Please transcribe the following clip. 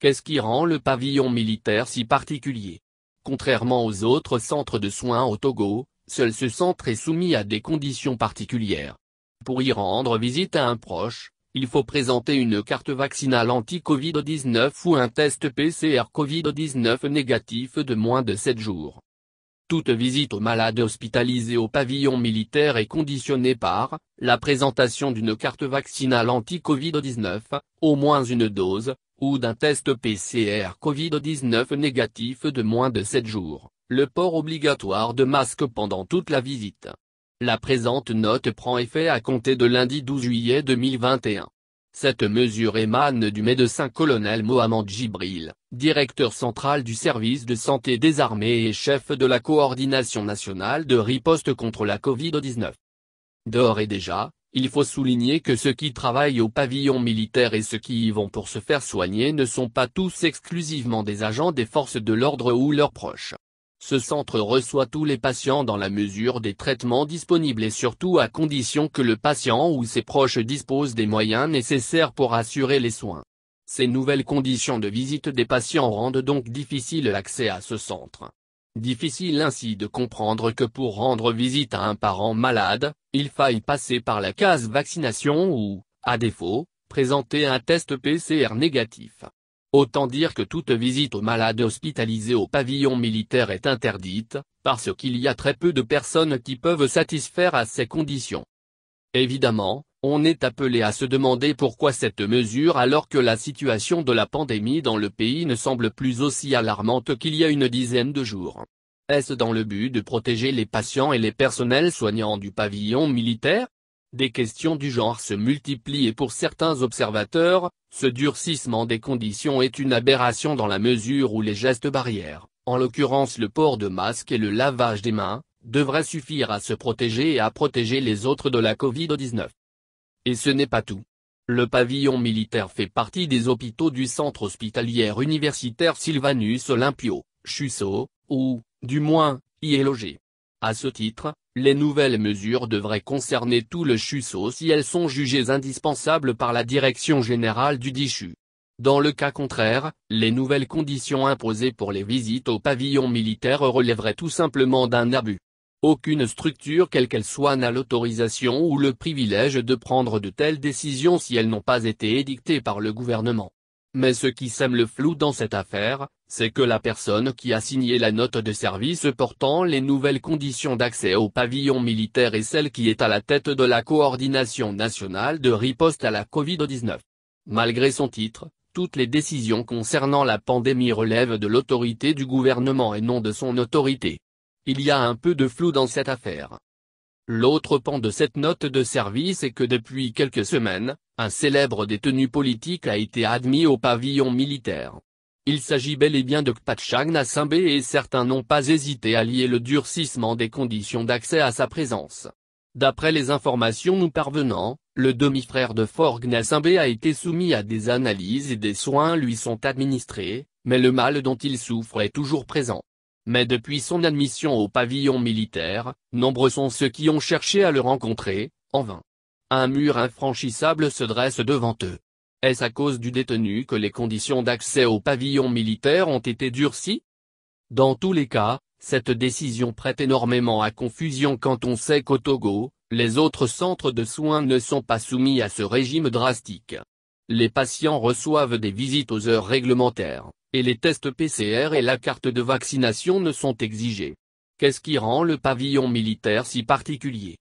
Qu'est-ce qui rend le pavillon militaire si particulier Contrairement aux autres centres de soins au Togo, seul ce centre est soumis à des conditions particulières. Pour y rendre visite à un proche, il faut présenter une carte vaccinale anti-Covid-19 ou un test PCR Covid-19 négatif de moins de 7 jours. Toute visite aux malades hospitalisés au pavillon militaire est conditionnée par, la présentation d'une carte vaccinale anti-Covid-19, au moins une dose, ou d'un test PCR Covid-19 négatif de moins de 7 jours, le port obligatoire de masque pendant toute la visite. La présente note prend effet à compter de lundi 12 juillet 2021. Cette mesure émane du médecin colonel Mohamed Jibril, directeur central du service de santé des armées et chef de la coordination nationale de riposte contre la Covid-19. D'or et déjà, il faut souligner que ceux qui travaillent au pavillon militaire et ceux qui y vont pour se faire soigner ne sont pas tous exclusivement des agents des forces de l'ordre ou leurs proches. Ce centre reçoit tous les patients dans la mesure des traitements disponibles et surtout à condition que le patient ou ses proches disposent des moyens nécessaires pour assurer les soins. Ces nouvelles conditions de visite des patients rendent donc difficile l'accès à ce centre. Difficile ainsi de comprendre que pour rendre visite à un parent malade, il faille passer par la case vaccination ou, à défaut, présenter un test PCR négatif. Autant dire que toute visite aux malades hospitalisés au pavillon militaire est interdite, parce qu'il y a très peu de personnes qui peuvent satisfaire à ces conditions. Évidemment, on est appelé à se demander pourquoi cette mesure alors que la situation de la pandémie dans le pays ne semble plus aussi alarmante qu'il y a une dizaine de jours. Est-ce dans le but de protéger les patients et les personnels soignants du pavillon militaire Des questions du genre se multiplient et pour certains observateurs, ce durcissement des conditions est une aberration dans la mesure où les gestes barrières, en l'occurrence le port de masque et le lavage des mains, devraient suffire à se protéger et à protéger les autres de la Covid-19. Et ce n'est pas tout. Le pavillon militaire fait partie des hôpitaux du centre hospitalier universitaire Sylvanus Olympio, Chusso, ou, du moins, y est logé. À ce titre, les nouvelles mesures devraient concerner tout le Chusso si elles sont jugées indispensables par la direction générale du DICHU. Dans le cas contraire, les nouvelles conditions imposées pour les visites au pavillon militaire relèveraient tout simplement d'un abus. Aucune structure quelle qu'elle soit n'a l'autorisation ou le privilège de prendre de telles décisions si elles n'ont pas été édictées par le gouvernement. Mais ce qui sème le flou dans cette affaire, c'est que la personne qui a signé la note de service portant les nouvelles conditions d'accès au pavillon militaire est celle qui est à la tête de la coordination nationale de riposte à la Covid-19. Malgré son titre, toutes les décisions concernant la pandémie relèvent de l'autorité du gouvernement et non de son autorité il y a un peu de flou dans cette affaire. L'autre pan de cette note de service est que depuis quelques semaines, un célèbre détenu politique a été admis au pavillon militaire. Il s'agit bel et bien de Kpatchag Nassimbe et certains n'ont pas hésité à lier le durcissement des conditions d'accès à sa présence. D'après les informations nous parvenant, le demi-frère de Forg Nassimbe a été soumis à des analyses et des soins lui sont administrés, mais le mal dont il souffre est toujours présent. Mais depuis son admission au pavillon militaire, nombreux sont ceux qui ont cherché à le rencontrer, en vain. Un mur infranchissable se dresse devant eux. Est-ce à cause du détenu que les conditions d'accès au pavillon militaire ont été durcies Dans tous les cas, cette décision prête énormément à confusion quand on sait qu'au Togo, les autres centres de soins ne sont pas soumis à ce régime drastique. Les patients reçoivent des visites aux heures réglementaires et les tests PCR et la carte de vaccination ne sont exigés. Qu'est-ce qui rend le pavillon militaire si particulier